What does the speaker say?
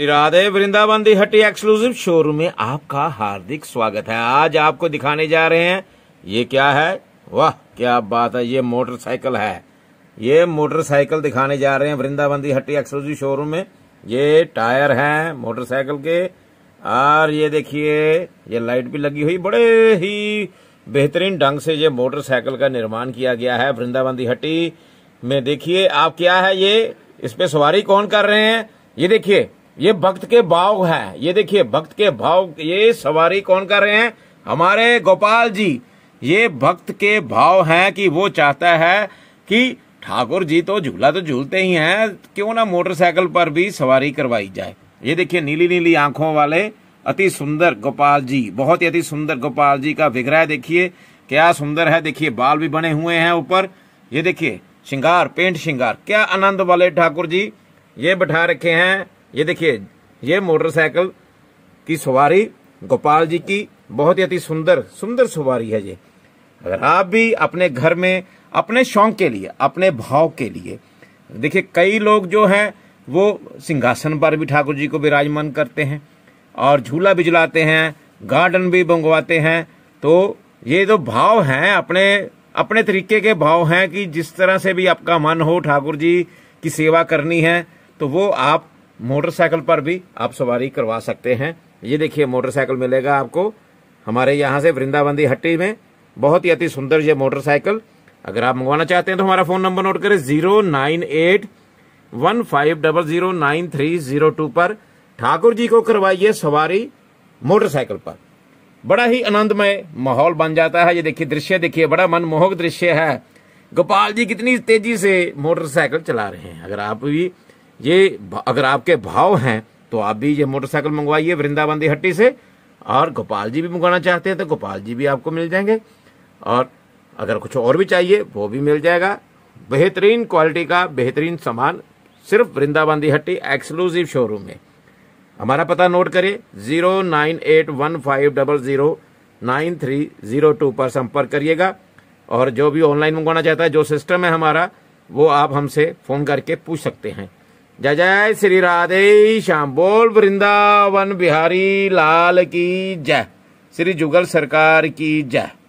राधे वृंदावन दी हटी exclusive showroom में आपका हार्दिक स्वागत है आज आपको दिखाने जा रहे हैं ये क्या है वाह क्या बात है ये मोटरसाइकिल है ये मोटरसाइकिल दिखाने जा रहे हैं वृंदावन दी हट्टी एक्सक्लूसिव शोरूम में ये टायर हैं मोटरसाइकिल के और ये देखिए ये लाइट भी लगी हुई बड़े ही बेहतरीन ढंग से ये मोटरसाइकिल का निर्माण किया गया है वृंदावन दी हट्टी में देखिए आप क्या है ये इस पे सवारी कौन कर रहे हैं ये देखिए ये भक्त के भाव है ये देखिए भक्त के भाव ये सवारी कौन कर रहे हैं हमारे गोपाल जी ये भक्त के भाव हैं कि वो चाहता है कि ठाकुर जी तो झूला तो झूलते ही हैं क्यों ना मोटरसाइकिल पर भी सवारी करवाई जाए ये देखिए नीली नीली आंखों वाले अति सुंदर गोपाल जी बहुत ही अति सुंदर गोपाल जी का विग्रह देखिए क्या सुंदर है देखिए बाल भी बने हुए हैं ऊपर ये देखिए श्रृंगार पेंट श्रृंगार क्या आनंद वाले ठाकुर जी ये बैठा रखे हैं ये देखिए ये मोटरसाइकिल की सवारी गोपाल जी की बहुत ही अति सुंदर सुंदर सवारी है ये अगर आप भी अपने घर में अपने शौक के लिए अपने भाव के लिए देखिए कई लोग जो हैं वो सिंहासन पर भी ठाकुर जी को विराजमान करते हैं और झूला भी झुलाते हैं गार्डन भी बंगवाते हैं तो ये जो भाव हैं अपने अपने तरीके के भाव हैं कि जिस तरह से भी आपका मन हो ठाकुर जी की सेवा करनी है तो वो आप मोटरसाइकिल पर भी आप सवारी करवा सकते हैं ये देखिए मोटरसाइकिल मिलेगा आपको हमारे यहाँ से वृंदावंदी हट्टी में बहुत ही अति सुंदर ये मोटरसाइकिल अगर आप मंगवाना चाहते हैं तो हमारा फोन नंबर नोट करें zero nine eight one five double zero nine three zero two पर ठाकुर जी को करवाइए सवारी मोटरसाइकिल पर बड़ा ही आनंदमय माहौल बन जाता है ये देखिए दृश्य देखिए बड़ा मनमोहक दृश्य है गोपाल जी कितनी तेजी से मोटरसाइकिल चला रहे हैं अगर आप भी ये अगर आपके भाव हैं तो आप भी ये मोटरसाइकिल मंगवाइए वृंदावन दी हट्टी से और गोपाल जी भी मंगवाना चाहते हैं तो गोपाल जी भी आपको मिल जाएंगे और अगर कुछ और भी चाहिए वो भी मिल जाएगा बेहतरीन क्वालिटी का बेहतरीन सामान सिर्फ वृंदावन दी हट्टी एक्सक्लूसिव शोरूम में हमारा पता नोट करें zero nine eight one five double zero nine three zero two पर संपर्क करिएगा और जो भी ऑनलाइन मंगवाना चाहता है जो सिस्टम है हमारा वो आप हमसे फ़ोन करके पूछ सकते हैं जय जय श्री राधे श्याम बोल वृंदावन बिहारी लाल की जय श्री जुगल सरकार की जय